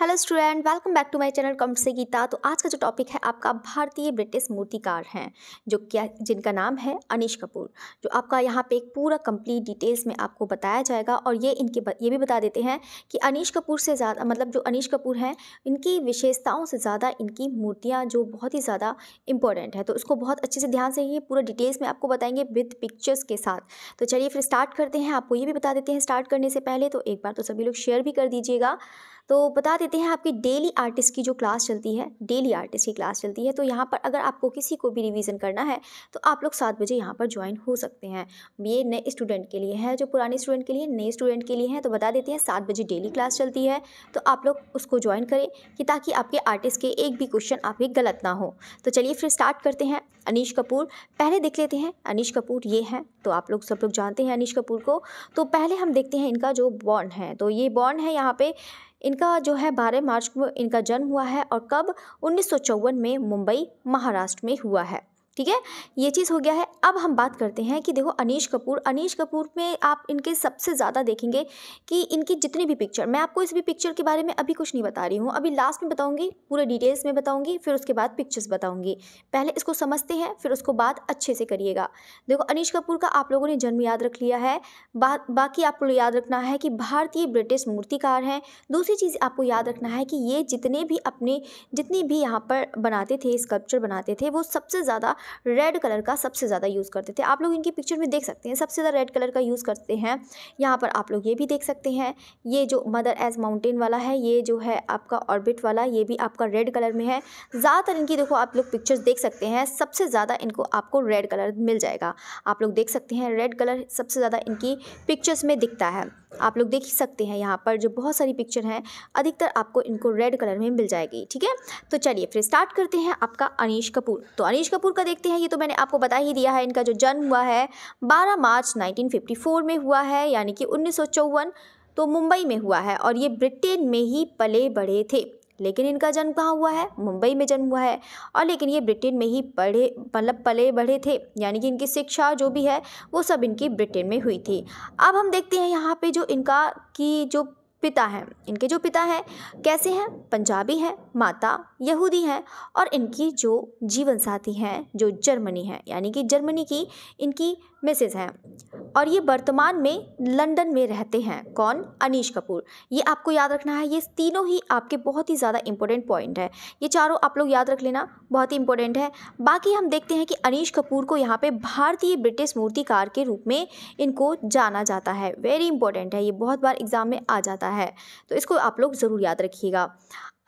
hello student welcome back to my channel कम से गीता तो आज का जो टॉपिक है आपका भारतीय ब्रिटिश मूर्तिकार हैं जो क्या जिनका नाम है अनिश कपूर जो आपका यहाँ पे एक पूरा कंप्लीट डिटेल्स में आपको बताया जाएगा और ये इनके ये भी बता देते हैं कि अनिश कपूर से ज़्यादा मतलब जो अनिश कपूर हैं इनकी विशेषताओं से ज़्यादा इनकी मूर्तियाँ जो बहुत ही ज़्यादा इंपॉर्टेंट है तो उसको बहुत अच्छे से ध्यान से ये पूरा डिटेल्स में आपको बताएंगे विथ पिक्चर्स के साथ तो चलिए फिर स्टार्ट करते हैं आपको ये भी बता देते हैं स्टार्ट करने से पहले तो एक बार तो सभी लोग शेयर भी कर दीजिएगा तो बता देते हैं आपकी डेली आर्टिस्ट की जो क्लास चलती है डेली आर्टिस्ट की क्लास चलती है तो यहाँ पर अगर आपको किसी को भी रिविज़न करना है तो आप लोग सात बजे यहाँ पर ज्वाइन हो सकते हैं ये नए स्टूडेंट के लिए है जो पुराने स्टूडेंट के लिए नए स्टूडेंट के लिए हैं तो बता देते हैं सात बजे डेली क्लास चलती है तो आप लोग उसको ज्वाइन करें कि ताकि आपके आर्टिस्ट के एक भी क्वेश्चन आपके गलत ना हो तो चलिए फिर स्टार्ट करते हैं अनीश कपूर पहले देख लेते हैं अनीश कपूर ये हैं तो आप लोग सब लोग जानते हैं अनीश कपूर को तो पहले हम देखते हैं इनका जो बॉन्ड है तो ये बॉन्ड है यहाँ पे इनका जो है बारह मार्च को इनका जन्म हुआ है और कब उन्नीस में मुंबई महाराष्ट्र में हुआ है ठीक है ये चीज़ हो गया है अब हम बात करते हैं कि देखो अनीश कपूर अनीश कपूर में आप इनके सबसे ज़्यादा देखेंगे कि इनकी जितनी भी पिक्चर मैं आपको इस भी पिक्चर के बारे में अभी कुछ नहीं बता रही हूँ अभी लास्ट में बताऊँगी पूरे डिटेल्स में बताऊँगी फिर उसके बाद पिक्चर्स बताऊँगी पहले इसको समझते हैं फिर उसको बात अच्छे से करिएगा देखो अनीश कपूर का आप लोगों ने जन्म याद रख लिया है बाकी आपको याद रखना है कि भारतीय ब्रिटिश मूर्तिकार हैं दूसरी चीज़ आपको याद रखना है कि ये जितने भी अपने जितने भी यहाँ पर बनाते थे स्कल्पचर बनाते थे वो सबसे ज़्यादा रेड कलर का सबसे ज़्यादा यूज़ करते थे आप लोग इनकी पिक्चर में देख सकते हैं सबसे ज़्यादा रेड कलर का यूज़ करते हैं यहाँ पर आप लोग ये भी देख सकते हैं ये जो मदर एज माउंटेन वाला है ये जो है आपका ऑर्बिट वाला ये भी आपका रेड कलर में है ज़्यादातर इनकी देखो आप लोग पिक्चर्स देख सकते हैं सबसे ज़्यादा इनको आपको रेड कलर मिल जाएगा आप लोग देख सकते हैं रेड कलर सबसे ज़्यादा इनकी पिक्चर्स में दिखता है आप लोग देख सकते हैं यहाँ पर जो बहुत सारी पिक्चर हैं अधिकतर आपको इनको रेड कलर में मिल जाएगी ठीक है तो चलिए फिर स्टार्ट करते हैं आपका अनिश कपूर तो अनिश कपूर का देख देखते हैं ये तो मैंने आपको बता ही दिया है इनका जो जन्म हुआ है 12 मार्च 1954 में हुआ है यानी कि उन्नीस तो मुंबई में हुआ है और ये ब्रिटेन में ही पले बड़े थे लेकिन इनका जन्म कहाँ हुआ है मुंबई में जन्म हुआ है और लेकिन ये ब्रिटेन में ही पढ़े मतलब पले बढ़े थे यानी कि इनकी शिक्षा जो भी है वो सब इनकी ब्रिटेन में हुई थी अब हम देखते हैं यहाँ पे जो इनका की जो पिता हैं इनके जो पिता हैं कैसे हैं पंजाबी हैं माता यहूदी हैं और इनकी जो जीवन साथी हैं जो जर्मनी हैं यानी कि जर्मनी की इनकी मिसेज हैं और ये वर्तमान में लंदन में रहते हैं कौन अनीश कपूर ये आपको याद रखना है ये तीनों ही आपके बहुत ही ज़्यादा इंपॉर्टेंट पॉइंट है ये चारों आप लोग याद रख लेना बहुत ही इंपॉर्टेंट है बाकी हम देखते हैं कि अनीश कपूर को यहाँ पर भारतीय ब्रिटिश मूर्तिकार के रूप में इनको जाना जाता है वेरी इंपॉर्टेंट है ये बहुत बार एग्जाम में आ जाता है जाता है तो इसको आप लोग ज़रूर याद रखिएगा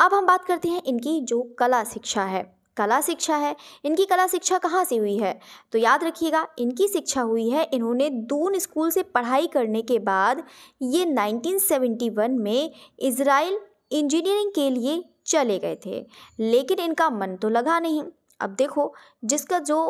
अब हम बात करते हैं इनकी जो कला शिक्षा है कला शिक्षा है इनकी कला शिक्षा कहाँ से हुई है तो याद रखिएगा इनकी शिक्षा हुई है इन्होंने दून स्कूल से पढ़ाई करने के बाद ये 1971 में इसराइल इंजीनियरिंग के लिए चले गए थे लेकिन इनका मन तो लगा नहीं अब देखो जिसका जो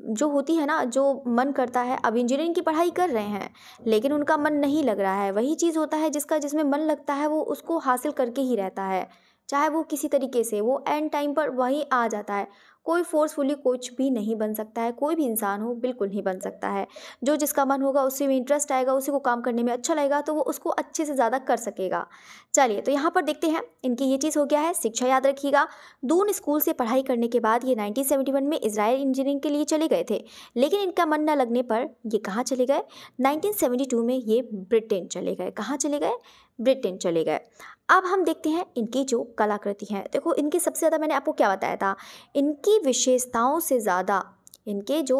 जो होती है ना जो मन करता है अब इंजीनियरिंग की पढ़ाई कर रहे हैं लेकिन उनका मन नहीं लग रहा है वही चीज़ होता है जिसका जिसमें मन लगता है वो उसको हासिल करके ही रहता है चाहे वो किसी तरीके से वो एंड टाइम पर वही आ जाता है कोई फोर्सफुली कोच भी नहीं बन सकता है कोई भी इंसान हो बिल्कुल नहीं बन सकता है जो जिसका मन होगा उसी में इंटरेस्ट आएगा उसी को काम करने में अच्छा लगेगा तो वो उसको अच्छे से ज़्यादा कर सकेगा चलिए तो यहाँ पर देखते हैं इनकी ये चीज़ हो गया है शिक्षा याद रखिएगा दून स्कूल से पढ़ाई करने के बाद ये नाइनटीन में इसराइल इंजीनियरिंग के लिए चले गए थे लेकिन इनका मन न लगने पर ये कहाँ चले गए नाइनटीन में ये ब्रिटेन चले गए कहाँ चले गए ब्रिटेन चले गए अब हम देखते हैं इनकी जो कलाकृति है देखो इनकी सबसे ज़्यादा मैंने आपको क्या बताया था इनकी विशेषताओं से ज़्यादा इनके जो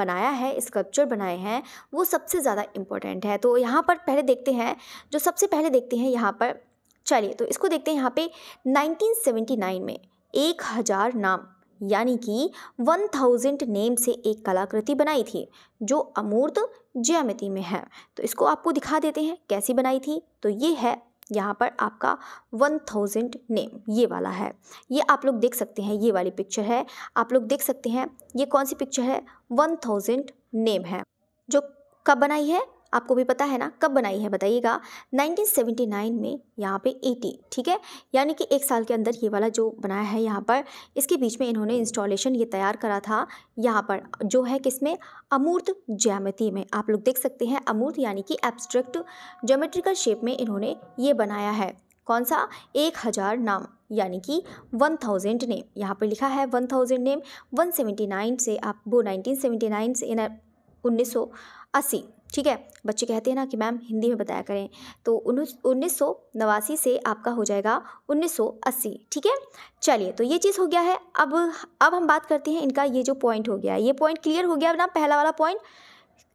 बनाया है स्कल्पचर बनाए हैं वो सबसे ज़्यादा इम्पोर्टेंट है तो यहाँ पर पहले देखते हैं जो सबसे पहले देखते हैं यहाँ पर चलिए तो इसको देखते हैं यहाँ पे 1979 में एक हज़ार नाम यानी कि 1000 नेम से एक कलाकृति बनाई थी जो अमूर्त ज्यामिति में है तो इसको आपको दिखा देते हैं कैसी बनाई थी तो ये है यहाँ पर आपका वन थाउजेंड नेम ये वाला है ये आप लोग देख सकते हैं ये वाली पिक्चर है आप लोग देख सकते हैं ये कौन सी पिक्चर है वन थाउजेंड नेम है जो कब बनाई है आपको भी पता है ना कब बनाई है बताइएगा 1979 में यहाँ पे 80 ठीक है यानी कि एक साल के अंदर ये वाला जो बनाया है यहाँ पर इसके बीच में इन्होंने इंस्टॉलेशन ये तैयार करा था यहाँ पर जो है किसमें अमूर्त ज्यामिति में आप लोग देख सकते हैं अमूर्त यानी कि एब्स्ट्रैक्ट ज्योमेट्रिकल शेप में इन्होंने ये बनाया है कौन सा एक हज़ार नाम यानी कि वन थाउजेंड नेम यहाँ पर लिखा है one thousand name one seventy nine से आप वो नाइनटीन सेवेंटी नाइन से उन्नीस सौ अस्सी ठीक है बच्चे कहते हैं ना कि मैम हिंदी में बताया करें तो उन्नीस नवासी से आपका हो जाएगा 1980 ठीक है चलिए तो ये चीज़ हो गया है अब अब हम बात करते हैं इनका ये जो पॉइंट हो गया ये पॉइंट क्लियर हो गया ना पहला वाला पॉइंट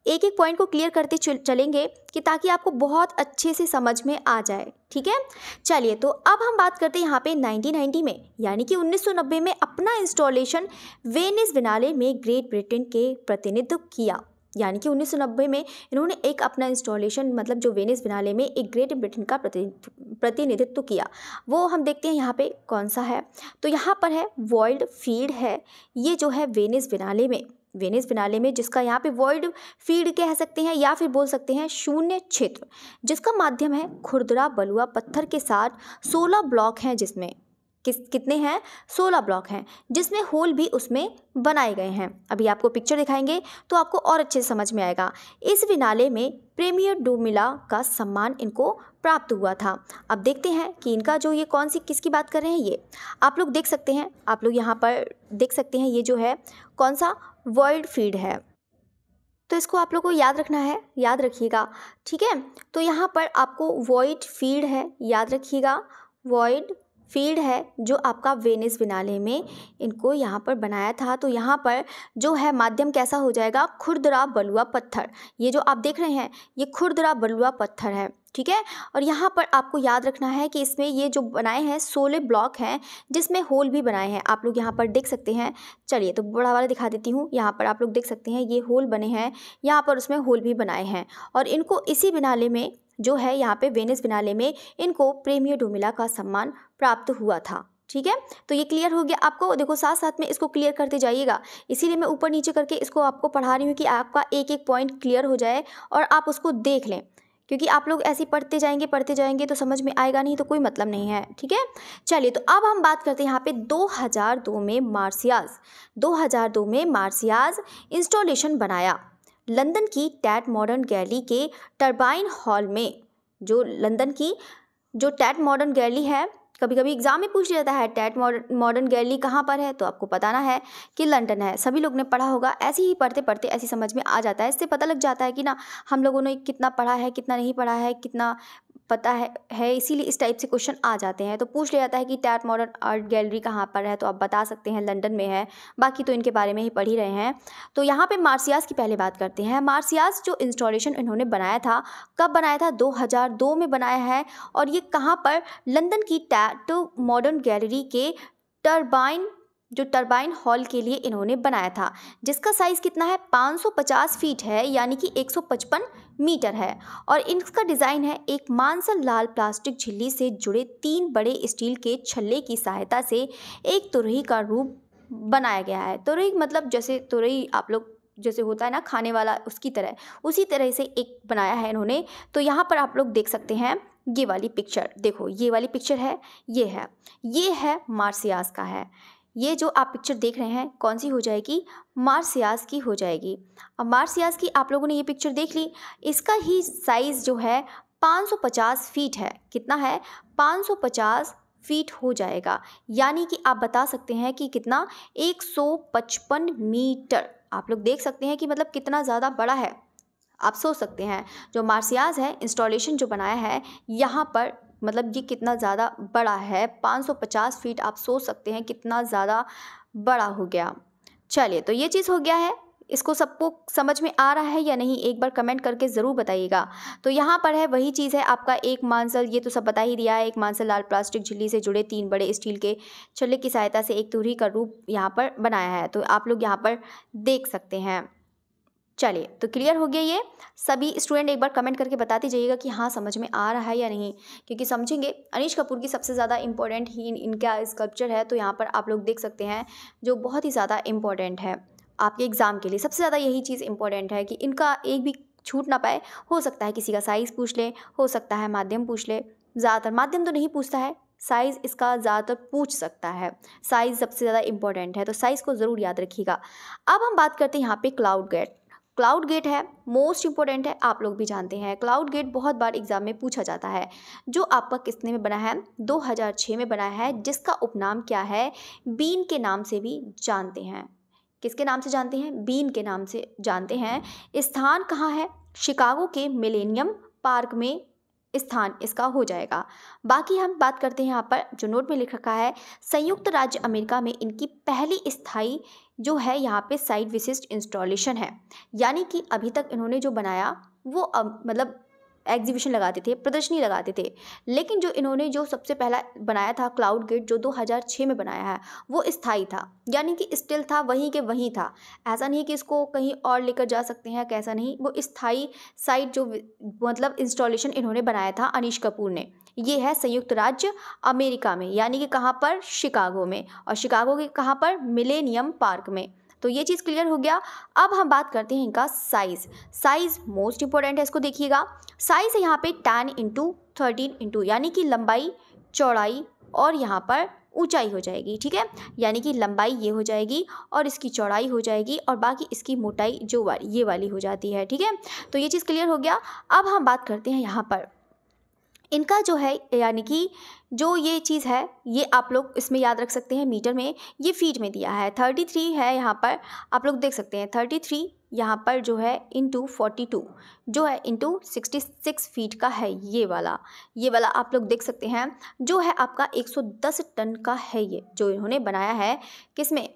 एक एक पॉइंट को क्लियर करते चलेंगे कि ताकि आपको बहुत अच्छे से समझ में आ जाए ठीक है चलिए तो अब हम बात करते हैं यहाँ पे 1990 में यानी कि 1990 में अपना इंस्टॉलेशन वेनिस बिनाले में ग्रेट ब्रिटेन के प्रतिनिधित्व किया यानी कि 1990 में इन्होंने एक अपना इंस्टॉलेशन मतलब जो वेनिस बिनाले में एक ग्रेट ब्रिटेन का प्रतिनिधित्व किया वो हम देखते हैं यहाँ पे कौन सा है तो यहाँ पर है वर्ल्ड फीड है ये जो है वेनिस बिनाले में वेनिस बिनाले में जिसका यहाँ पे वर्ल्ड फीड कह सकते हैं या फिर बोल सकते हैं शून्य क्षेत्र जिसका माध्यम है खुरदरा बलुआ पत्थर के साथ सोलह ब्लॉक हैं जिसमें किस कितने हैं सोलह ब्लॉक हैं जिसमें होल भी उसमें बनाए गए हैं अभी आपको पिक्चर दिखाएंगे तो आपको और अच्छे से समझ में आएगा इस विनाले में प्रेमियर डोमिला का सम्मान इनको प्राप्त हुआ था अब देखते हैं कि इनका जो ये कौन सी किसकी बात कर रहे हैं ये आप लोग देख सकते हैं आप लोग यहाँ पर देख सकते हैं ये जो है कौन सा वर्ल्ड फीड है तो इसको आप लोग को याद रखना है याद रखिएगा ठीक है तो यहाँ पर आपको वॉइड फील्ड है याद रखिएगा वॉइड फील्ड है जो आपका वेनिस बिनाले में इनको यहाँ पर बनाया था तो यहाँ पर जो है माध्यम कैसा हो जाएगा खुरदरा बलुआ पत्थर ये जो आप देख रहे हैं ये खुरदरा बलुआ पत्थर है ठीक है और यहाँ पर आपको याद रखना है कि इसमें ये जो बनाए हैं सोलह ब्लॉक हैं जिसमें होल भी बनाए हैं आप लोग यहाँ पर देख सकते हैं चलिए तो बड़ा वाला दिखा देती हूँ यहाँ पर आप लोग देख सकते हैं ये होल बने हैं यहाँ पर उसमें होल भी बनाए हैं और इनको इसी बिनाले में जो है यहाँ पे वेनिस बिनाले में इनको प्रेमियो डोमिला का सम्मान प्राप्त हुआ था ठीक है तो ये क्लियर हो गया आपको देखो साथ साथ में इसको क्लियर करते जाइएगा इसीलिए मैं ऊपर नीचे करके इसको आपको पढ़ा रही हूँ कि आपका एक एक पॉइंट क्लियर हो जाए और आप उसको देख लें क्योंकि आप लोग ऐसे पढ़ते जाएंगे पढ़ते जाएंगे तो समझ में आएगा नहीं तो कोई मतलब नहीं है ठीक है चलिए तो अब हम बात करते हैं यहाँ पे 2002 में मार्सियाज 2002 में मार्सियाज इंस्टॉलेशन बनाया लंदन की टैट मॉडर्न गैली के टर्बाइन हॉल में जो लंदन की जो टैट मॉडर्न गैली है कभी कभी एग्जाम में पूछ जाता है टैट मॉडर्न मॉडर्न गैली कहाँ पर है तो आपको बताना है कि लंदन है सभी लोग ने पढ़ा होगा ऐसे ही पढ़ते पढ़ते ऐसी समझ में आ जाता है इससे पता लग जाता है कि ना हम लोगों ने कितना पढ़ा है कितना नहीं पढ़ा है कितना पता है है इसीलिए इस टाइप से क्वेश्चन आ जाते हैं तो पूछ लिया जाता है कि टैट मॉडर्न आर्ट गैलरी कहाँ पर है तो आप बता सकते हैं लंदन में है बाकी तो इनके बारे में ही पढ़ ही रहे हैं तो यहाँ पे मार्सियाज की पहले बात करते हैं मार्सियाज जो इंस्टॉलेशन इन्होंने बनाया था कब बनाया था दो में बनाया है और ये कहाँ पर लंदन की टैट मॉडर्न गैलरी के टर्बाइन जो टर्बाइन हॉल के लिए इन्होंने बनाया था जिसका साइज़ कितना है 550 फीट है यानी कि 155 मीटर है और इनका डिज़ाइन है एक मानसल लाल प्लास्टिक झिल्ली से जुड़े तीन बड़े स्टील के छल्ले की सहायता से एक तुरही का रूप बनाया गया है तुरही मतलब जैसे तुरही आप लोग जैसे होता है ना खाने वाला उसकी तरह उसी तरह से एक बनाया है इन्होंने तो यहाँ पर आप लोग देख सकते हैं ये वाली पिक्चर देखो ये वाली पिक्चर है ये है ये है मार्सियास का है ये जो आप पिक्चर देख रहे हैं कौन सी हो जाएगी मार्सियास की हो जाएगी अब मार्सियास की आप लोगों ने ये पिक्चर देख ली इसका ही साइज़ जो है 550 फीट है कितना है 550 फीट हो जाएगा यानी कि आप बता सकते हैं कि कितना 155 मीटर आप लोग देख सकते हैं कि मतलब कितना ज़्यादा बड़ा है आप सोच सकते हैं जो मार्सियाज है इंस्टॉलेशन जो बनाया है यहाँ पर मतलब ये कितना ज़्यादा बड़ा है 550 फीट आप सोच सकते हैं कितना ज़्यादा बड़ा हो गया चलिए तो ये चीज़ हो गया है इसको सबको समझ में आ रहा है या नहीं एक बार कमेंट करके ज़रूर बताइएगा तो यहाँ पर है वही चीज़ है आपका एक मानसल ये तो सब बता ही दिया है एक मानसल लाल प्लास्टिक झिल्ली से जुड़े तीन बड़े स्टील के छल्ले की सहायता से एक तुरही का रूप यहाँ पर बनाया है तो आप लोग यहाँ पर देख सकते हैं चलिए तो क्लियर हो गया ये सभी स्टूडेंट एक बार कमेंट करके बताते जाइएगा कि हाँ समझ में आ रहा है या नहीं क्योंकि समझेंगे अनिश कपूर की सबसे ज़्यादा इंपॉर्टेंट ही इनका स्कल्पचर है तो यहाँ पर आप लोग देख सकते हैं जो बहुत ही ज़्यादा इंपॉर्टेंट है आपके एग्ज़ाम के लिए सबसे ज़्यादा यही चीज़ इंपॉर्टेंट है कि इनका एक भी छूट ना पाए हो सकता है किसी का साइज़ पूछ ले हो सकता है माध्यम पूछ ले ज़्यादातर माध्यम तो नहीं पूछता है साइज़ इसका ज़्यादातर पूछ सकता है साइज़ सबसे ज़्यादा इंपॉर्टेंट है तो साइज़ को ज़रूर याद रखिएगा अब हम बात करते हैं यहाँ पे क्लाउड गेट क्लाउड गेट है मोस्ट इंपॉर्टेंट है आप लोग भी जानते हैं क्लाउड गेट बहुत बार एग्जाम में पूछा जाता है जो आपका किसने में बना है 2006 में बना है जिसका उपनाम क्या है बीन के नाम से भी जानते हैं किसके नाम से जानते हैं बीन के नाम से जानते हैं स्थान कहाँ है शिकागो के मिलेनियम पार्क में स्थान इसका हो जाएगा बाकी हम बात करते हैं यहाँ पर जो नोट में लिख रखा है संयुक्त राज्य अमेरिका में इनकी पहली स्थाई जो है यहाँ पे साइट विशिष्ट इंस्टॉलेशन है यानी कि अभी तक इन्होंने जो बनाया वो अब मतलब एग्जीबिशन लगाते थे प्रदर्शनी लगाते थे लेकिन जो इन्होंने जो सबसे पहला बनाया था क्लाउड गेट जो 2006 में बनाया है वो स्थाई था यानी कि स्टिल था वहीं के वहीं था ऐसा नहीं कि इसको कहीं और लेकर जा सकते हैं कैसा नहीं वो स्थाई साइट जो मतलब इंस्टॉलेशन इन्होंने बनाया था अनिश कपूर ने ये है संयुक्त राज्य अमेरिका में यानी कि कहाँ पर शिकागो में और शिकागो के कहाँ पर मिलेनियम पार्क में तो ये चीज़ क्लियर हो गया अब हम बात करते हैं इनका साइज़ साइज़ मोस्ट इंपॉर्टेंट है इसको देखिएगा साइज़ है यहाँ पे टेन इंटू थर्टीन इंटू यानी कि लंबाई चौड़ाई और यहाँ पर ऊंचाई हो जाएगी ठीक है यानी कि लंबाई ये हो जाएगी और इसकी चौड़ाई हो जाएगी और बाकी इसकी मोटाई जो वाली ये वाली हो जाती है ठीक है तो ये चीज़ क्लियर हो गया अब हम बात करते हैं यहाँ पर इनका जो है यानी कि जो ये चीज़ है ये आप लोग इसमें याद रख सकते हैं मीटर में ये फीट में दिया है थर्टी थ्री है यहाँ पर आप लोग देख सकते हैं थर्टी थ्री यहाँ पर जो है इंटू फोर्टी टू जो है इंटू सिक्सटी सिक्स फीट का है ये वाला ये वाला आप लोग देख सकते हैं जो है आपका एक सौ दस टन का है ये जो इन्होंने बनाया है किस में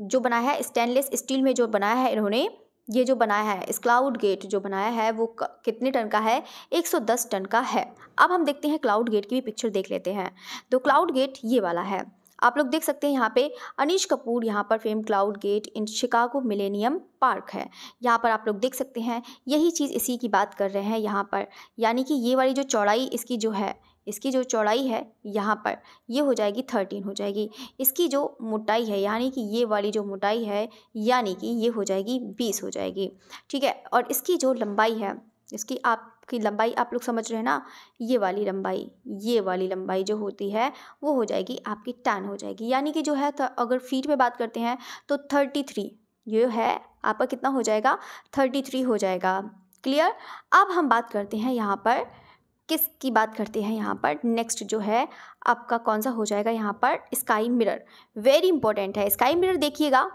जो बनाया है स्टेनलेस स्टील में जो बनाया है इन्होंने ये जो बनाया है इस क्लाउड गेट जो बनाया है वो कितने टन का है 110 टन का है अब हम देखते हैं क्लाउड गेट की भी पिक्चर देख लेते हैं तो क्लाउड गेट ये वाला है आप लोग देख सकते हैं यहाँ पे अनीश कपूर यहाँ पर fame cloud gate in Chicago Millennium Park है यहाँ पर आप लोग देख सकते हैं यही चीज़ इसी की बात कर रहे हैं यहाँ पर यानी कि ये वाली जो चौड़ाई इसकी जो है इसकी जो चौड़ाई है यहाँ पर ये हो जाएगी थर्टीन हो जाएगी इसकी जो मोटाई है यानी कि ये वाली जो मोटाई है यानी कि ये हो जाएगी बीस हो जाएगी ठीक है और इसकी जो लंबाई है इसकी आपकी लंबाई आप लोग समझ रहे हैं ना ये वाली लंबाई ये वाली लंबाई जो होती है वो हो जाएगी आपकी टेन हो जाएगी यानी कि जो है तो अगर फीट में बात करते हैं तो थर्टी थ्री ये है आपका कितना हो जाएगा थर्टी थ्री हो जाएगा क्लियर अब हम बात करते हैं यहाँ पर किस की बात करते हैं यहाँ पर नेक्स्ट जो है आपका कौन सा हो जाएगा यहाँ पर स्काई मिरर वेरी इंपॉर्टेंट है स्काई मिरर देखिएगा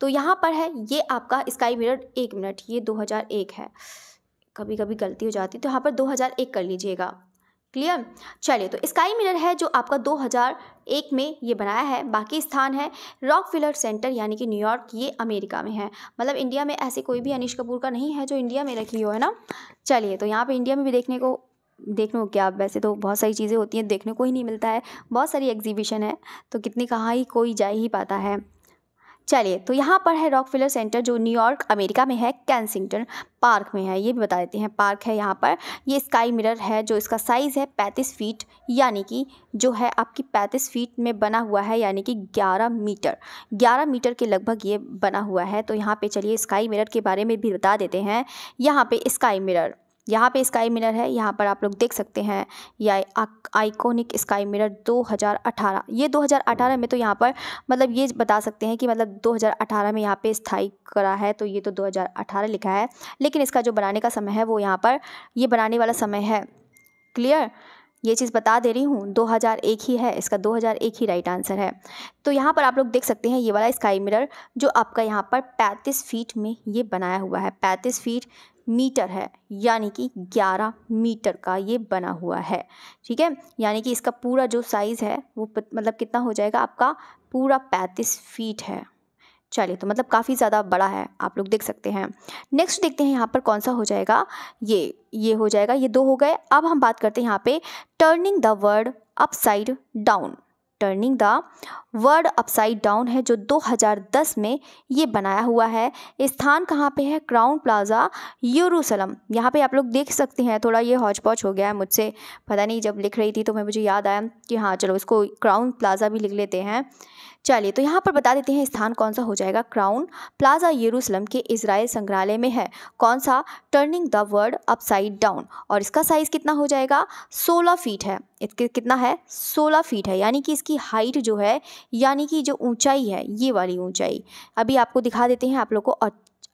तो यहाँ पर है ये आपका स्काई मिरर एक मिनट ये 2001 है कभी कभी गलती हो जाती तो यहाँ पर 2001 कर लीजिएगा क्लियर चलिए तो स्काई मिरर है जो आपका 2001 में ये बनाया है बाकी स्थान है रॉक फिलर सेंटर यानी कि न्यूयॉर्क ये अमेरिका में है मतलब इंडिया में ऐसे कोई भी अनिश कपूर का नहीं है जो इंडिया में रखी हो है ना चलिए तो यहाँ पे इंडिया में भी देखने को देख लो क्या वैसे तो बहुत सारी चीज़ें होती हैं देखने को ही नहीं मिलता है बहुत सारी एग्जीबिशन है तो कितनी कहाँ ही कोई जा ही पाता है चलिए तो यहाँ पर है रॉक फिलर सेंटर जो न्यूयॉर्क अमेरिका में है कैंसिंगटन पार्क में है ये भी बता देते हैं पार्क है यहाँ पर ये स्काई मिरर है जो इसका साइज़ है पैंतीस फीट यानी कि जो है आपकी पैंतीस फीट में बना हुआ है यानी कि ग्यारह मीटर ग्यारह मीटर के लगभग ये बना हुआ है तो यहाँ पे चलिए स्काई मिरर के बारे में भी बता देते हैं यहाँ पर स्काई मिरर यहाँ पे स्काई मिरर है यहाँ पर आप लोग देख सकते हैं यह आइकॉनिक स्काई मिरर 2018 ये 2018 में तो यहाँ पर मतलब ये बता सकते हैं कि मतलब 2018 में यहाँ पे स्थाई करा है तो ये तो 2018 लिखा है लेकिन इसका जो बनाने का समय है वो यहाँ पर ये बनाने वाला समय है क्लियर ये चीज़ बता दे रही हूँ 2001 ही है इसका 2001 ही राइट आंसर है तो यहाँ पर आप लोग देख सकते हैं ये वाला स्काई मिरर जो आपका यहाँ पर 35 फीट में ये बनाया हुआ है 35 फीट मीटर है यानी कि 11 मीटर का ये बना हुआ है ठीक है यानी कि इसका पूरा जो साइज़ है वो मतलब कितना हो जाएगा आपका पूरा पैंतीस फीट है चलिए तो मतलब काफ़ी ज़्यादा बड़ा है आप लोग देख सकते हैं नेक्स्ट देखते हैं यहाँ पर कौन सा हो जाएगा ये ये हो जाएगा ये दो हो गए अब हम बात करते हैं यहाँ पे turning the word upside down turning the world upside down है जो 2010 में ये बनाया हुआ है स्थान कहाँ पे है क्राउन प्लाजा यूरूसलम यहाँ पे आप लोग देख सकते हैं थोड़ा ये हौच पौच हो गया है मुझसे पता नहीं जब लिख रही थी तो मैं मुझे याद आया कि हाँ चलो इसको क्राउन प्लाजा भी लिख लेते हैं चलिए तो यहाँ पर बता देते हैं स्थान कौन सा हो जाएगा क्राउन प्लाजा येरूसलम के इसराइल संग्रहालय में है कौन सा turning the word upside down और इसका साइज़ कितना हो जाएगा सोलह फीट है इसके कितना है सोलह फीट है यानी कि इसकी हाइट जो है यानी कि जो ऊंचाई है ये वाली ऊंचाई अभी आपको दिखा देते हैं आप लोग को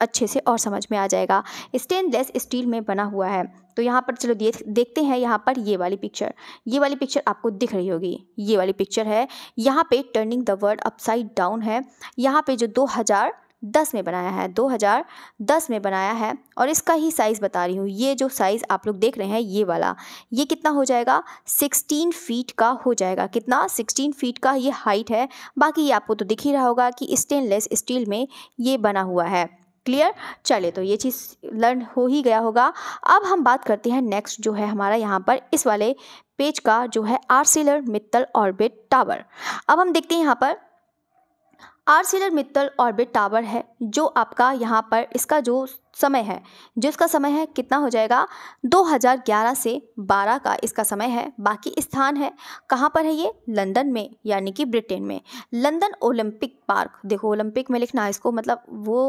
अच्छे से और समझ में आ जाएगा स्टेनलेस स्टील में बना हुआ है तो यहाँ पर चलो देख देखते हैं यहाँ पर ये वाली पिक्चर ये वाली पिक्चर आपको दिख रही होगी ये वाली पिक्चर है यहाँ पे turning the world upside down है यहाँ पे जो 2010 में बनाया है 2010 में बनाया है और इसका ही साइज़ बता रही हूँ ये जो साइज़ आप लोग देख रहे हैं ये वाला ये कितना हो जाएगा सिक्सटीन फीट का हो जाएगा कितना सिक्सटीन फीट का ये हाइट है बाकी ये आपको तो दिख ही रहा होगा कि स्टेनलेस स्टील में ये बना हुआ है क्लियर चले तो ये चीज़ लर्न हो ही गया होगा अब हम बात करते हैं नेक्स्ट जो है हमारा यहाँ पर इस वाले पेज का जो है आरसीलर मित्तल ऑर्बिट टावर अब हम देखते हैं यहाँ पर आरसीलर मित्तल ऑर्बिट टावर है जो आपका यहाँ पर इसका जो समय है जिसका समय है कितना हो जाएगा 2011 से 12 का इसका समय है बाकी स्थान है कहाँ पर है ये लंदन में यानी कि ब्रिटेन में लंदन ओलंपिक पार्क देखो ओलंपिक में लिखना इसको मतलब वो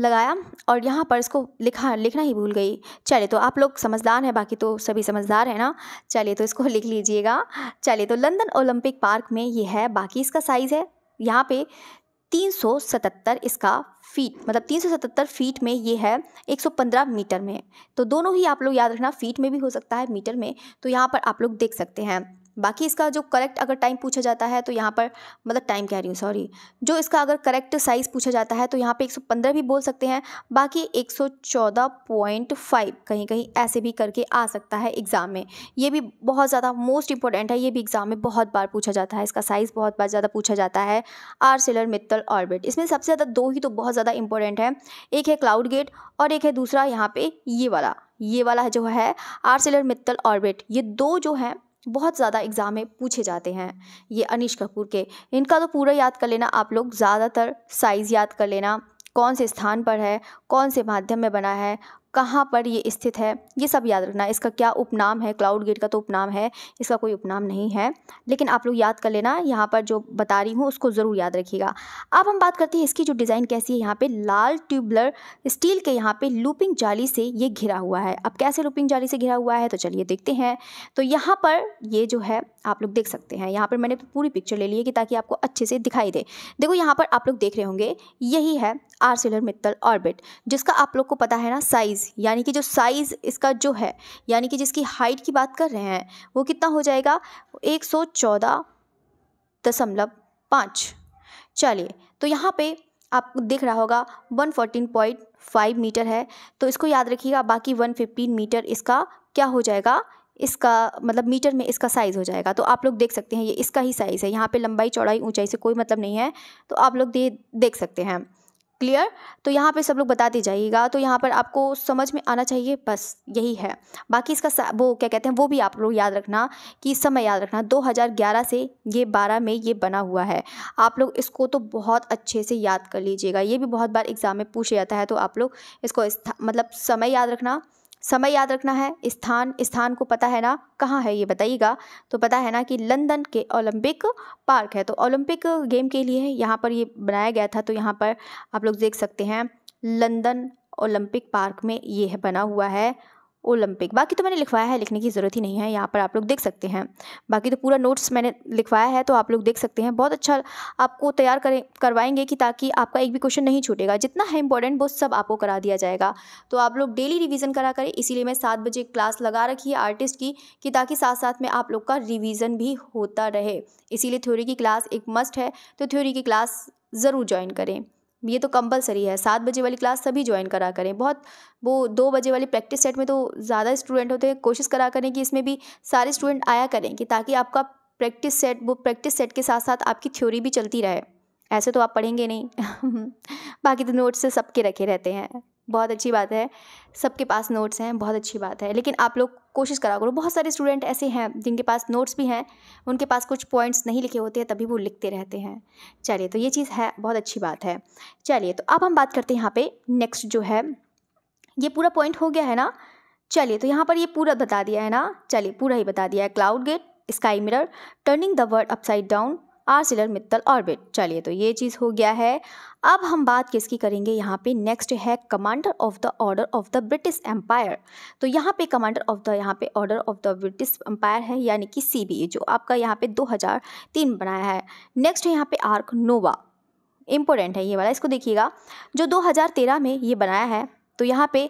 लगाया और यहाँ पर इसको लिखा लिखना ही भूल गई चलिए तो आप लोग समझदार हैं बाकी तो सभी समझदार हैं ना चलिए तो इसको लिख लीजिएगा चलिए तो लंदन ओलंपिक पार्क में ये है बाकी इसका साइज़ है यहाँ पे 377 इसका फीट मतलब 377 फीट में ये है 115 मीटर में तो दोनों ही आप लोग याद रखना फीट में भी हो सकता है मीटर में तो यहाँ पर आप लोग देख सकते हैं बाकी इसका जो करेक्ट अगर टाइम पूछा जाता है तो यहाँ पर मतलब टाइम कह रही हूँ सॉरी जो इसका अगर करेक्ट साइज़ पूछा जाता है तो यहाँ पे 115 भी बोल सकते हैं बाकी 114.5 कहीं कहीं ऐसे भी करके आ सकता है एग्ज़ाम में ये भी बहुत ज़्यादा मोस्ट इंपॉर्टेंट है ये भी एग्ज़ाम में बहुत बार पूछा जाता है इसका साइज़ बहुत बार ज़्यादा पूछा जाता है आर सेलर मित्तल ऑर्बिट इसमें सबसे ज़्यादा दो ही तो बहुत ज़्यादा इंपॉर्टेंट है एक है क्लाउड गेट और एक है दूसरा यहाँ पर ये वाला ये वाला जो है आर सिलर मित्तल ऑर्बिट ये दो जो हैं बहुत ज़्यादा एग्ज़ाम में पूछे जाते हैं ये अनिश कपूर के इनका तो पूरा याद कर लेना आप लोग ज़्यादातर साइज़ याद कर लेना कौन से स्थान पर है कौन से माध्यम में बना है कहाँ पर ये स्थित है ये सब याद रखना इसका क्या उपनाम है क्लाउड गेट का तो उपनाम है इसका कोई उपनाम नहीं है लेकिन आप लोग याद कर लेना यहाँ पर जो बता रही हूँ उसको ज़रूर याद रखिएगा अब हम बात करते हैं इसकी जो डिज़ाइन कैसी है यहाँ पे लाल ट्यूबलर स्टील के यहाँ पे लूपिंग जाली से ये घिरा हुआ है अब कैसे लूपिंग जाली से घिरा हुआ है तो चलिए देखते हैं तो यहाँ पर ये जो है आप लोग देख सकते हैं यहाँ पर मैंने पूरी पिक्चर ले ली है कि ताकि आपको अच्छे से दिखाई दे देखो यहाँ पर आप लोग देख रहे होंगे यही है सिलर मित्तल ऑर्बिट जिसका आप लोग को पता है ना साइज़ साइज़ यानी कि जो साइज़ इसका जो है यानी कि जिसकी हाइट की बात कर रहे हैं वो कितना हो जाएगा एक सौ चौदह दशमलव पाँच चलिए तो यहाँ पे आप देख रहा होगा one fourteen point five metre है तो इसको याद रखिएगा बाकी वन फिफ्टीन मीटर इसका क्या हो जाएगा इसका मतलब मीटर में इसका साइज़ हो जाएगा तो आप लोग देख सकते हैं ये इसका ही साइज़ है यहाँ पे लंबाई चौड़ाई ऊंचाई से कोई मतलब नहीं है तो आप लोग दे देख सकते हैं क्लियर तो यहाँ पे सब लोग बताते जाइएगा तो यहाँ पर आपको समझ में आना चाहिए बस यही है बाकी इसका वो क्या कहते हैं वो भी आप लोग याद रखना कि समय याद रखना 2011 से ये 12 में ये बना हुआ है आप लोग इसको तो बहुत अच्छे से याद कर लीजिएगा ये भी बहुत बार एग्ज़ाम में पूछा जाता है तो आप लोग इसको इस मतलब समय याद रखना समय याद रखना है स्थान स्थान को पता है ना कहाँ है ये बताइएगा तो पता है ना कि लंदन के ओलंपिक पार्क है तो ओलंपिक गेम के लिए यहाँ पर ये बनाया गया था तो यहाँ पर आप लोग देख सकते हैं लंदन ओलंपिक पार्क में ये है बना हुआ है ओलंपिक बाकी तो मैंने लिखवाया है लिखने की ज़रूरत ही नहीं है यहाँ पर आप लोग देख सकते हैं बाकी तो पूरा नोट्स मैंने लिखवाया है तो आप लोग देख सकते हैं बहुत अच्छा आपको तैयार करें करवाएंगे कि ताकि आपका एक भी क्वेश्चन नहीं छूटेगा जितना है इंपॉर्टेंट वो सब आपको करा दिया जाएगा तो आप लोग डेली रिविज़न करा करें इसीलिए मैं सात बजे क्लास लगा रखी है आर्टिस्ट की कि ताकि साथ साथ में आप लोग का रिविज़न भी होता रहे इसीलिए थ्योरी की क्लास एक मस्ट है तो थ्योरी की क्लास ज़रूर ज्वाइन करें ये तो कंपलसरी है सात बजे वाली क्लास सभी ज्वाइन करा करें बहुत वो दो बजे वाली प्रैक्टिस सेट में तो ज़्यादा स्टूडेंट होते हैं कोशिश करा करें कि इसमें भी सारे स्टूडेंट आया करें कि ताकि आपका प्रैक्टिस सेट वो प्रैक्टिस सेट के साथ साथ आपकी थ्योरी भी चलती रहे ऐसे तो आप पढ़ेंगे नहीं बाकी तो नोट्स सबके रखे रहते हैं बहुत अच्छी बात है सबके पास नोट्स हैं बहुत अच्छी बात है लेकिन आप लोग कोशिश करा करो बहुत सारे स्टूडेंट ऐसे हैं जिनके पास नोट्स भी हैं उनके पास कुछ पॉइंट्स नहीं लिखे होते हैं तभी वो लिखते रहते हैं चलिए तो ये चीज़ है बहुत अच्छी बात है चलिए तो अब हम बात करते हैं यहाँ पर नेक्स्ट जो है ये पूरा पॉइंट हो गया है ना चलिए तो यहाँ पर ये पूरा बता दिया है ना चलिए पूरा ही बता दिया है cloud gate sky mirror turning the word upside down ArcelorMittal orbit चलिए तो ये चीज़ हो गया है अब हम बात किसकी करेंगे यहाँ पे नेक्स्ट है commander of the order of the British empire तो यहाँ पे कमांडर ऑफ द यहाँ पे order of the British empire है यानी कि सी जो आपका यहाँ पे 2003 बनाया है नेक्स्ट है यहाँ पे आर्क नोवा इम्पोर्टेंट है ये वाला इसको देखिएगा जो 2013 में ये बनाया है तो यहाँ पे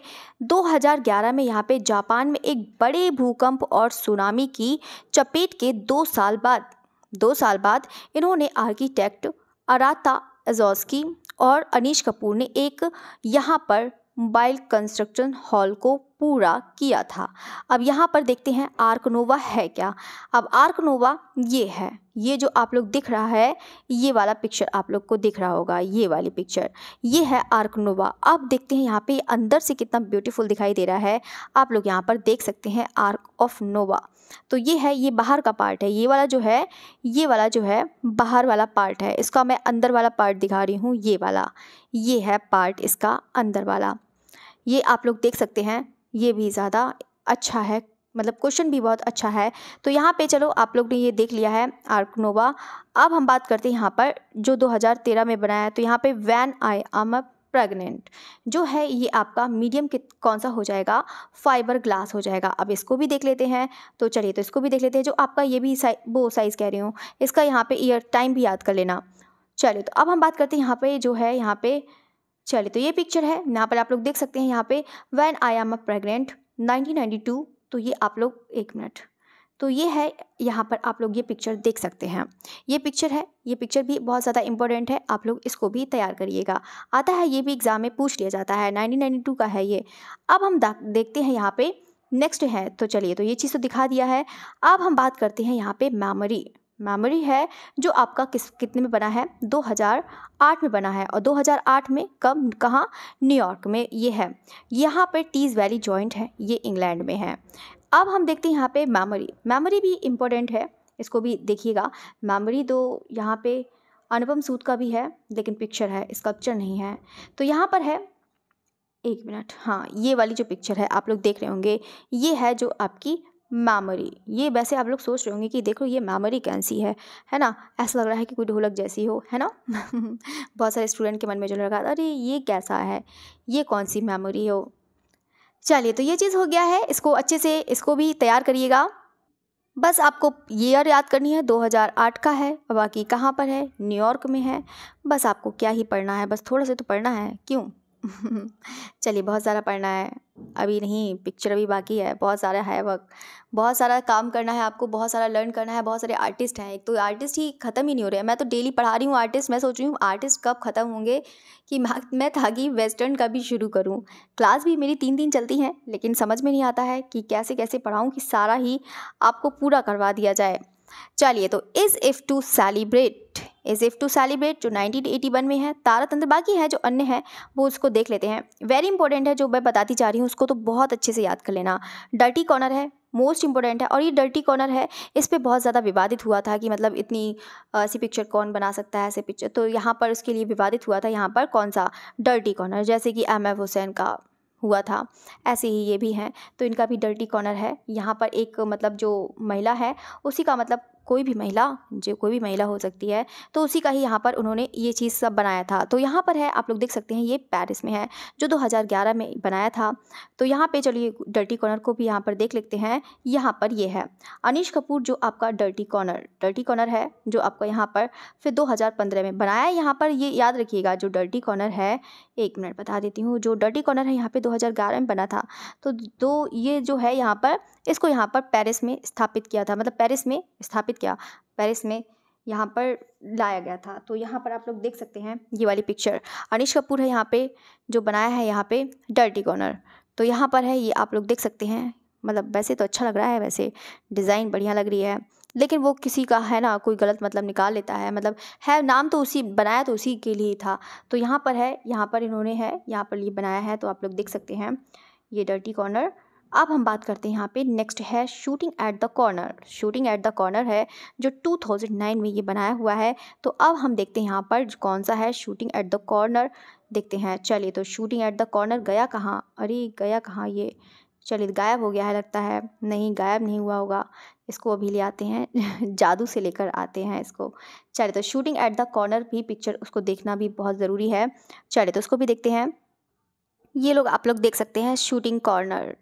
2011 में यहाँ पे जापान में एक बड़े भूकंप और सुनामी की चपेट के दो साल बाद दो साल बाद इन्होंने आर्किटेक्ट अराता एजॉस्की और अनीश कपूर ने एक यहाँ पर मोबाइल कंस्ट्रक्शन हॉल को पूरा किया था अब यहाँ पर देखते हैं आर्कनोवा है क्या अब आर्कनोवा ये है ये जो आप लोग दिख रहा है ये वाला पिक्चर आप लोग को दिख रहा होगा ये वाली पिक्चर ये है आर्कनोवा अब देखते हैं यहाँ पे अंदर से कितना ब्यूटीफुल दिखाई दे रहा है आप लोग यहाँ पर देख सकते हैं आर्क ऑफ नोवा तो ये है ये बाहर का पार्ट है ये वाला जो है ये वाला जो है बाहर वाला पार्ट है इसका मैं अंदर वाला पार्ट दिखा रही हूँ ये वाला ये है पार्ट इसका अंदर वाला ये आप लोग देख सकते हैं ये भी ज़्यादा अच्छा है मतलब क्वेश्चन भी बहुत अच्छा है तो यहाँ पे चलो आप लोग ने ये देख लिया है आर्कनोवा अब हम बात करते हैं यहाँ पर जो 2013 में बनाया है तो यहाँ पे वैन आई अमअप प्रेग्नेंट जो है ये आपका मीडियम कौन सा हो जाएगा फाइबर ग्लास हो जाएगा अब इसको भी देख लेते हैं तो चलिए तो इसको भी देख लेते हैं जो आपका ये भी साइ वो साइज़ कह रही हूँ इसका यहाँ पे ईयर टाइम भी याद कर लेना चलिए तो अब हम बात करते हैं यहाँ पे जो है यहाँ पे चलिए तो ये पिक्चर है यहाँ पर आप लोग देख सकते हैं यहाँ पे when I am a pregnant nineteen तो ये आप लोग एक मिनट तो ये है यहाँ पर आप लोग ये पिक्चर देख सकते हैं ये पिक्चर है ये पिक्चर भी बहुत ज़्यादा इंपॉर्टेंट है आप लोग इसको भी तैयार करिएगा आता है ये भी एग्ज़ाम में पूछ लिया जाता है 1992 का है ये अब हम देखते हैं यहाँ पे नेक्स्ट है तो चलिए तो ये चीज़ तो दिखा दिया है अब हम बात करते हैं यहाँ पर मेमोरी मेमोरी है जो आपका किस कितने में बना है 2008 में बना है और 2008 में कब कहाँ न्यूयॉर्क में ये है यहाँ पर टीज़ वैली जॉइंट है ये इंग्लैंड में है अब हम देखते हैं यहाँ पे मेमोरी मेमोरी भी इम्पोर्टेंट है इसको भी देखिएगा मेमोरी तो यहाँ पे अनुपम सूद का भी है लेकिन पिक्चर है स्कल्पचर नहीं है तो यहाँ पर है एक मिनट हाँ ये वाली जो पिक्चर है आप लोग देख रहे होंगे ये है जो आपकी मेमोरी ये वैसे आप लोग सोच रहे होंगे कि देखो ये मेमोरी कौन सी है है ना ऐसा लग रहा है कि कोई ढोलक जैसी हो है ना बहुत सारे स्टूडेंट के मन में जो लगा अरे ये कैसा है ये कौन सी मेमोरी हो चलिए तो ये चीज़ हो गया है इसको अच्छे से इसको भी तैयार करिएगा बस आपको ईयर याद करनी है 2008 का है बाकी कहाँ पर है न्यूयॉर्क में है बस आपको क्या ही पढ़ना है बस थोड़ा सा तो पढ़ना है क्यों चलिए बहुत सारा पढ़ना है अभी नहीं पिक्चर अभी बाकी है बहुत सारा है वक्त बहुत सारा काम करना है आपको बहुत सारा लर्न करना है बहुत सारे आर्टिस्ट हैं एक तो आर्टिस्ट ही ख़त्म ही नहीं हो रहे मैं तो डेली पढ़ा रही हूँ आर्टिस्ट मैं सोच रही हूँ आर्टिस्ट कब ख़त्म होंगे कि मैं था कि वेस्टर्न का भी शुरू करूँ क्लास भी मेरी तीन दिन चलती हैं लेकिन समझ में नहीं आता है कि कैसे कैसे पढ़ाऊँ कि सारा ही आपको पूरा करवा दिया जाए चलिए तो as if to celebrate as if to celebrate जो 1981 में है तारातंत्र बाकी है जो अन्य है वो उसको देख लेते हैं वेरी इंपॉर्टेंट है जो मैं बताती जा रही हूँ उसको तो बहुत अच्छे से याद कर लेना डर्टी कॉर्नर है मोस्ट इंपॉर्टेंट है और ये डर्टी कॉर्नर है इस पर बहुत ज़्यादा विवादित हुआ था कि मतलब इतनी ऐसी पिक्चर कौन बना सकता है ऐसे पिक्चर तो यहाँ पर उसके लिए विवादित हुआ था यहाँ पर कौन सा डर्टी कॉर्नर जैसे कि एम एफ हुसैन का हुआ था ऐसे ही ये भी हैं तो इनका भी डर्टी कॉर्नर है यहाँ पर एक मतलब जो महिला है उसी का मतलब कोई भी महिला जो कोई भी महिला हो सकती है तो उसी का ही यहाँ पर उन्होंने ये चीज़ सब बनाया था तो यहाँ पर है आप लोग देख सकते हैं ये पेरिस में है जो 2011 में बनाया था तो यहाँ पे चलिए डर्टी कॉर्नर को भी यहाँ पर देख लेते हैं यहाँ पर ये है अनिश कपूर जो आपका डर्टी कॉर्नर डर्टी कॉर्नर है जो आपका यहाँ पर फिर दो में बनाया यहाँ पर ये याद रखिएगा जो डर्टी कॉर्नर है एक मिनट बता देती हूँ जो डर्टी कॉर्नर है यहाँ पर दो में बना था तो दो ये जो है यहाँ पर इसको यहाँ पर पेरिस में स्थापित किया था मतलब पेरिस में स्थापित स्थापित किया पेरिस में यहाँ पर लाया गया था तो यहाँ पर आप लोग देख सकते हैं ये वाली पिक्चर अनिश कपूर है यहाँ पे जो बनाया है यहाँ पे डर्टी कॉर्नर तो यहाँ पर है ये आप लोग देख सकते हैं मतलब वैसे तो अच्छा लग रहा है वैसे डिज़ाइन बढ़िया लग रही है लेकिन वो किसी का है ना कोई गलत मतलब निकाल लेता है मतलब है नाम तो उसी बनाया तो उसी के लिए था तो यहाँ पर है यहाँ पर इन्होंने है यहाँ पर ये बनाया है तो आप लोग देख सकते हैं ये डर्टी कॉर्नर अब हम बात करते हैं यहाँ पे नेक्स्ट है shooting at the corner shooting at the corner है जो 2009 में ये बनाया हुआ है तो अब हम देखते हैं यहाँ पर कौन सा है शूटिंग एट द कॉर्नर देखते हैं चलिए तो शूटिंग एट द कॉर्नर गया कहाँ अरे गया कहाँ ये चलिए तो गायब हो गया है लगता है नहीं गायब नहीं हुआ होगा इसको अभी ले आते हैं जादू से लेकर आते हैं इसको चलिए तो शूटिंग एट द कॉर्नर भी पिक्चर उसको देखना भी बहुत ज़रूरी है चलिए तो उसको भी देखते हैं ये लोग आप लोग देख सकते हैं शूटिंग कॉर्नर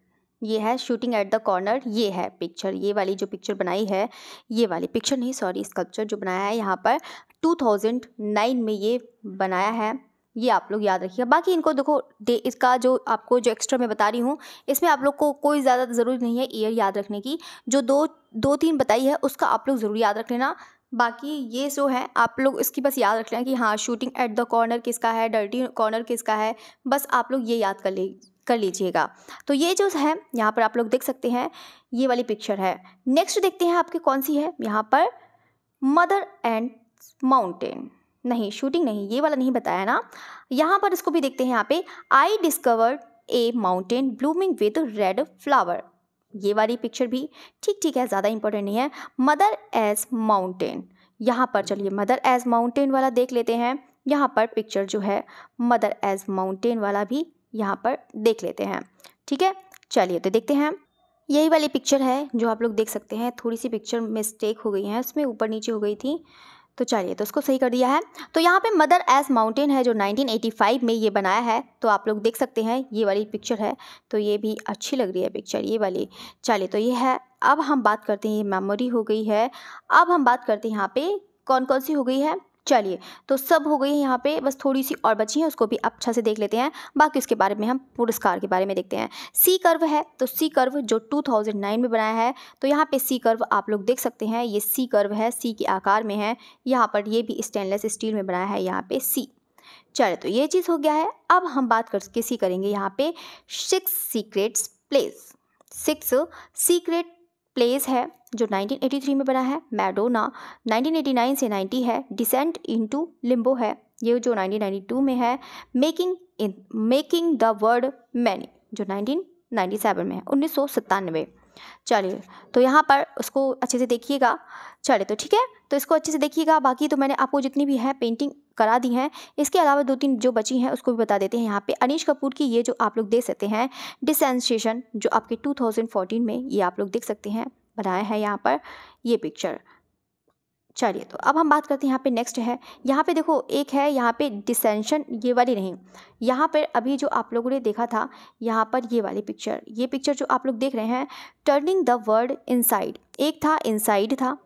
ये है शूटिंग एट द कॉर्नर ये है पिक्चर ये वाली जो पिक्चर बनाई है ये वाली पिक्चर नहीं सॉरी स्कल्पचर जो बनाया है यहाँ पर 2009 में ये बनाया है ये आप लोग याद रखिएगा बाकी इनको देखो डे इसका जो आपको जो एक्स्ट्रा मैं बता रही हूँ इसमें आप लोग को कोई ज़्यादा ज़रूरी नहीं है ईयर याद रखने की जो दो दो तीन बताई है उसका आप लोग ज़रूर याद रख लेना बाकी ये जो है आप लोग इसकी बस याद रख लेना कि हाँ शूटिंग एट द कॉर्नर किसका है डर्टी कॉर्नर किसका है बस आप लोग ये याद कर ले कर लीजिएगा तो ये जो है यहाँ पर आप लोग देख सकते हैं ये वाली पिक्चर है नेक्स्ट देखते हैं आपकी कौन सी है यहाँ पर मदर एंड माउंटेन नहीं शूटिंग नहीं ये वाला नहीं बताया ना यहाँ पर इसको भी देखते हैं यहाँ पे I discover a mountain blooming with red flower ये वाली पिक्चर भी ठीक ठीक है ज़्यादा इंपॉर्टेंट नहीं है मदर एज माउंटेन यहाँ पर चलिए मदर एज माउंटेन वाला देख लेते हैं यहाँ पर पिक्चर जो है मदर एज माउंटेन वाला भी यहाँ पर देख लेते हैं ठीक है चलिए तो देखते हैं यही वाली पिक्चर है जो आप लोग देख सकते हैं थोड़ी सी पिक्चर मिस्टेक हो गई है उसमें ऊपर नीचे हो गई थी तो चलिए तो उसको सही कर दिया है तो यहाँ पे मदर एस माउंटेन है जो 1985 में ये बनाया है तो आप लोग देख सकते हैं ये वाली पिक्चर है तो ये भी अच्छी लग रही है पिक्चर ये वाली चलिए तो ये है अब हम बात करते हैं ये मेमोरी हो गई है अब हम बात करते हैं यहाँ पे कौन कौन सी हो गई है चलिए तो सब हो गई है यहाँ पे बस थोड़ी सी और बची है उसको भी अच्छा से देख लेते हैं बाकी उसके बारे में हम पुरस्कार के बारे में देखते हैं सी कर्व है तो सी कर्व जो 2009 में बनाया है तो यहाँ पे सी कर्व आप लोग देख सकते हैं ये सी कर्व है सी के आकार में है यहाँ पर ये भी स्टेनलेस स्टील में बनाया है यहाँ पे सी चलिए तो ये चीज़ हो गया है अब हम बात कर किसी करेंगे यहाँ पे six secrets place six secret place है जो 1983 में बना है मैडोना 1989 से 90 है डिसेंट इनटू लिम्बो है ये जो 1992 में है making in making the word many जो 1997 में है उन्नीस चलिए तो यहाँ पर उसको अच्छे से देखिएगा चलिए तो ठीक है तो इसको अच्छे से देखिएगा बाकी तो मैंने आपको जितनी भी है पेंटिंग करा दी हैं इसके अलावा दो तीन जो बची हैं उसको भी बता देते हैं यहाँ पे अनिश कपूर की ये जो आप लोग देख सकते हैं डिसेंसेशन जो आपके 2014 में ये आप लोग देख सकते हैं बनाया है यहाँ पर ये पिक्चर चलिए तो अब हम बात करते हैं यहाँ पे नेक्स्ट है यहाँ पे देखो एक है यहाँ पे डिसेंशन ये वाली नहीं यहाँ पर अभी जो आप लोगों ने देखा था यहाँ पर ये वाली पिक्चर ये पिक्चर जो आप लोग देख रहे हैं टर्निंग द वर्ड इनसाइड एक था इनसाइड था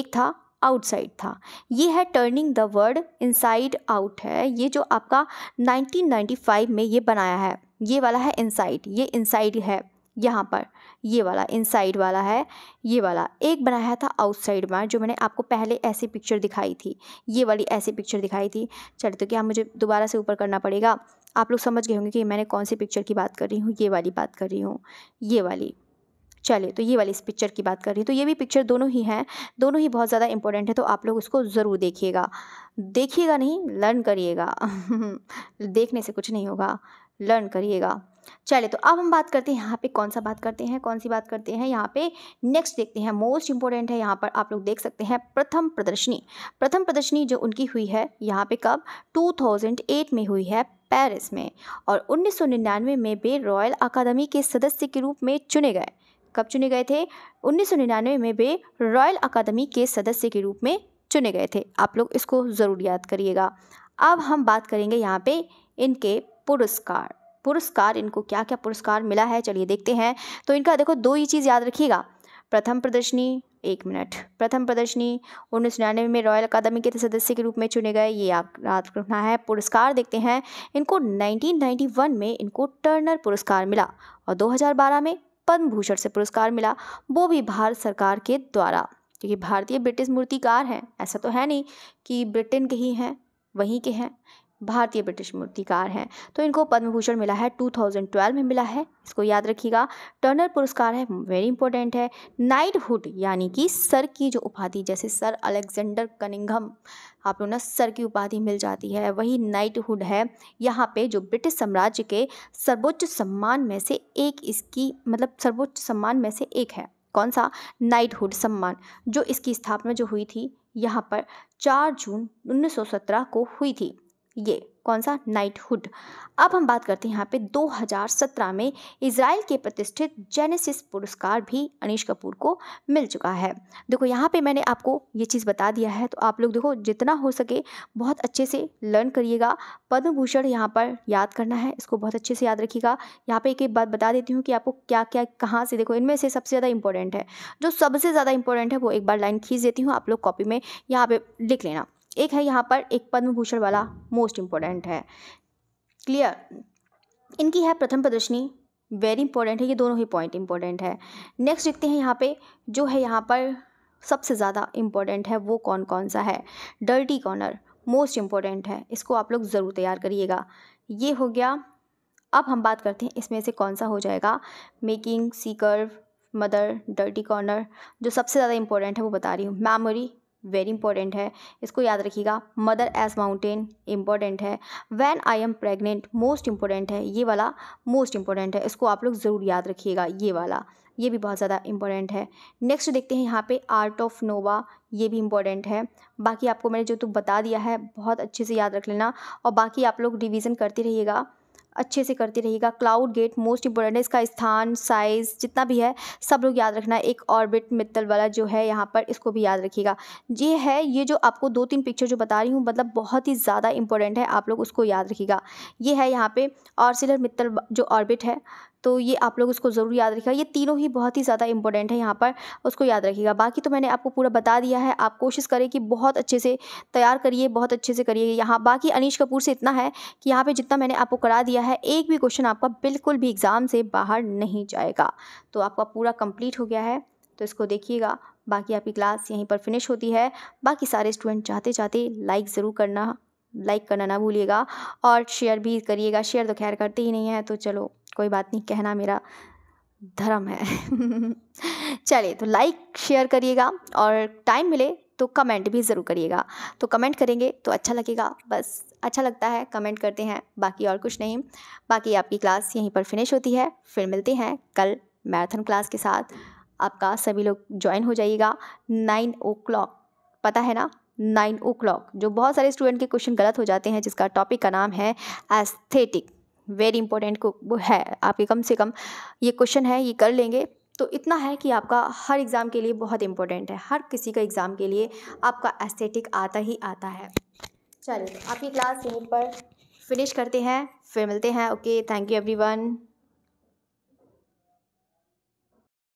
एक था आउटसाइड था ये है turning the word inside out है ये जो आपका 1995 में ये बनाया है ये वाला है इनसाइड ये इनसाइड है यहाँ पर ये वाला इनसाइड वाला है ये वाला एक बनाया था आउटसाइड में जो मैंने आपको पहले ऐसी पिक्चर दिखाई थी ये वाली ऐसी पिक्चर दिखाई थी चलिए तो क्या मुझे दोबारा से ऊपर करना पड़ेगा आप लोग समझ गए होंगे कि मैंने कौन सी पिक्चर की बात कर रही हूँ ये वाली बात कर रही हूँ ये वाली चलिए तो ये वाली इस पिक्चर की बात कर रही तो ये भी पिक्चर दोनों ही हैं दोनों ही बहुत ज़्यादा इंपॉर्टेंट है तो आप लोग इसको ज़रूर देखिएगा देखिएगा नहीं लर्न करिएगा देखने से कुछ नहीं होगा लर्न करिएगा चलिए तो अब हम बात करते हैं यहाँ पे कौन सा बात करते हैं कौन सी बात करते हैं यहाँ पे नेक्स्ट देखते हैं मोस्ट इंपॉर्टेंट है यहाँ पर आप लोग देख सकते हैं प्रथम प्रदर्शनी प्रथम प्रदर्शनी जो उनकी हुई है यहाँ पे कब 2008 में हुई है पेरिस में और 1999 में वे रॉयल अकादमी के सदस्य के रूप में चुने गए कब चुने गए थे उन्नीस में वे रॉयल अकादमी के सदस्य के रूप में चुने गए थे आप लोग इसको ज़रूर याद करिएगा अब हम बात करेंगे यहाँ पे इनके पुरस्कार पुरस्कार इनको क्या क्या पुरस्कार मिला है चलिए देखते हैं तो इनका देखो दो ही चीज़ याद रखिएगा प्रथम प्रदर्शनी एक मिनट प्रथम प्रदर्शनी उन्नीस सौ निन्यानवे में रॉयल अकादमी के सदस्य के रूप में चुने गए ये आप याद रखना है पुरस्कार देखते हैं इनको 1991 में इनको टर्नर पुरस्कार मिला और 2012 में पद्म भूषण से पुरस्कार मिला वो भी भारत सरकार के द्वारा क्योंकि भारतीय ब्रिटिश मूर्तिकार हैं ऐसा तो है नहीं कि ब्रिटेन के ही हैं वहीं के हैं भारतीय ब्रिटिश मूर्तिकार हैं तो इनको पद्म भूषण मिला है 2012 में मिला है इसको याद रखिएगा टर्नर पुरस्कार है वेरी इंपॉर्टेंट है नाइटहुड यानी कि सर की जो उपाधि जैसे सर अलेक्जेंडर कनिंघम आप लोग ना सर की उपाधि मिल जाती है वही नाइटहुड है यहाँ पे जो ब्रिटिश साम्राज्य के सर्वोच्च सम्मान में से एक इसकी मतलब सर्वोच्च सम्मान में से एक है कौन सा नाइटहुड सम्मान जो इसकी स्थापना जो हुई थी यहाँ पर चार जून 1917 को हुई थी ये कौन सा नाइटहुड अब हम बात करते हैं यहाँ पे 2017 में इसराइल के प्रतिष्ठित जेनेसिस पुरस्कार भी अनिश कपूर को मिल चुका है देखो यहाँ पे मैंने आपको ये चीज़ बता दिया है तो आप लोग देखो जितना हो सके बहुत अच्छे से लर्न करिएगा पद्म भूषण यहाँ पर याद करना है इसको बहुत अच्छे से याद रखिएगा यहाँ पे एक एक बात बता देती हूँ कि आपको क्या क्या कहाँ से देखो इनमें से सबसे ज़्यादा इंपॉर्टेंट है जो सबसे ज़्यादा इंपॉर्टेंट है वो एक बार लाइन खींच देती हूँ आप लोग कॉपी में यहाँ पर लिख लेना एक है यहाँ पर एक पद्म भूषण वाला मोस्ट इम्पोर्टेंट है क्लियर इनकी है प्रथम प्रदर्शनी वेरी इंपॉर्टेंट है ये दोनों ही पॉइंट इंपॉर्टेंट है नेक्स्ट देखते हैं यहाँ पे जो है यहाँ पर सबसे ज़्यादा इम्पॉर्टेंट है वो कौन कौन सा है डर्टी कॉर्नर मोस्ट इम्पॉर्टेंट है इसको आप लोग ज़रूर तैयार करिएगा ये हो गया अब हम बात करते हैं इसमें से कौन सा हो जाएगा making seeker mother dirty corner जो सबसे ज़्यादा इंपॉर्टेंट है वो बता रही हूँ मेमोरी वेरी इंपॉर्टेंट है इसको याद रखिएगा मदर एज माउंटेन इंपॉर्टेंट है when I am pregnant most important है ये वाला मोस्ट इंपॉर्टेंट है इसको आप लोग ज़रूर याद रखिएगा ये वाला ये भी बहुत ज़्यादा इंपॉर्टेंट है नेक्स्ट देखते हैं यहाँ पे आर्ट ऑफ नोवा ये भी इंपॉर्टेंट है बाकी आपको मैंने जो तो बता दिया है बहुत अच्छे से याद रख लेना और बाकी आप लोग रिविज़न करते रहिएगा अच्छे से करती रहेगा क्लाउड गेट मोस्ट इंपॉर्टेंट है इसका स्थान साइज़ जितना भी है सब लोग याद रखना एक ऑर्बिट मित्तल वाला जो है यहाँ पर इसको भी याद रखिएगा ये है ये जो आपको दो तीन पिक्चर जो बता रही हूँ मतलब बहुत ही ज़्यादा इंपॉर्टेंट है आप लोग उसको याद रखिएगा ये है यहाँ पे ऑर्सिलर मित्तल जो ऑर्बिट है तो ये आप लोग उसको ज़रूर याद रखिएगा ये तीनों ही बहुत ही ज़्यादा इंपॉर्टेंट है यहाँ पर उसको याद रखिएगा बाकी तो मैंने आपको पूरा बता दिया है आप कोशिश करें कि बहुत अच्छे से तैयार करिए बहुत अच्छे से करिए यहाँ बाकी अनिश कपूर से इतना है कि यहाँ पर जितना मैंने आपको करा दिया है एक भी क्वेश्चन आपका बिल्कुल भी एग्ज़ाम से बाहर नहीं जाएगा तो आपका पूरा कम्प्लीट हो गया है तो इसको देखिएगा बाकी आपकी क्लास यहीं पर फिनिश होती है बाकी सारे स्टूडेंट चाहते चाहते लाइक ज़रूर करना लाइक करना ना भूलिएगा और शेयर भी करिएगा शेयर तो खैर करते ही नहीं है तो चलो कोई बात नहीं कहना मेरा धर्म है चलिए तो लाइक शेयर करिएगा और टाइम मिले तो कमेंट भी ज़रूर करिएगा तो कमेंट करेंगे तो अच्छा लगेगा बस अच्छा लगता है कमेंट करते हैं बाकी और कुछ नहीं बाकी आपकी क्लास यहीं पर फिनिश होती है फिर मिलते हैं कल मैराथन क्लास के साथ आपका सभी लोग ज्वाइन हो जाइएगा नाइन ओ क्लॉक पता है ना नाइन ओ क्लॉक जो बहुत सारे स्टूडेंट के क्वेश्चन गलत हो जाते हैं जिसका टॉपिक का नाम है एस्थेटिक वेरी इंपॉर्टेंट है आपके कम से कम ये क्वेश्चन है ये कर लेंगे तो इतना है कि आपका हर एग्ज़ाम के लिए बहुत इंपॉर्टेंट है हर किसी का एग्ज़ाम के लिए आपका एस्थेटिक आता ही आता है चलिए आपकी क्लास यहीं पर फिनिश करते हैं फिर मिलते हैं ओके थैंक यू एवरी